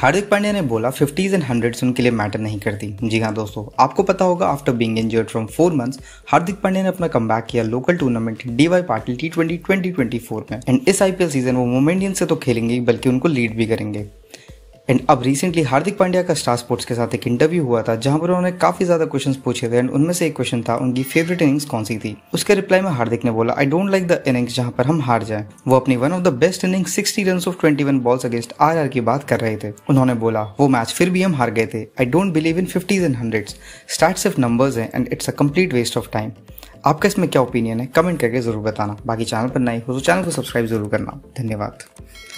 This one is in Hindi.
हार्दिक पांड्या ने बोला फिफ्टीज एंड हंड्रेड्स उनके लिए मैटर नहीं करती जी हाँ दोस्तों आपको पता होगा after being injured from four months Hardik Pandya ने अपना कम किया local tournament DY Patil T twenty twenty twenty four में एंड इस आईपीएल सीजन वो मोमेंडियन से तो खेलेंगे बल्कि उनको लीड भी करेंगे एंड अब रिसेंटली हार्दिक पांड्या का स्टार स्पोर्ट्स के साथ एक इंटरव्यू हुआ था जहां पर उन्होंने काफी ज्यादा क्वेश्चन पूछे थे एंड उनमें से एक क्वेश्चन था उनकी फेवरेट इनिंग्स कौन सी थी उसके रिप्लाई में हार्दिक ने बोला I don't like the innings जहां पर हम हार जाए वो अपनी one of the best innings sixty run of twenty one balls against R R की बात कर रहे थे उन्होंने बोला वो मैच फिर भी हम हार गए थे I don't believe in fifties and hundred stats सिर्फ नंबर्स है and it's a complete waste of time आपका इसमें क्या ओपिनियन है कमेंट करके जरूर बताना बाकी चैनल पर नए हो तो चैनल को सब्सक्राइब जरूर करना धन्यवाद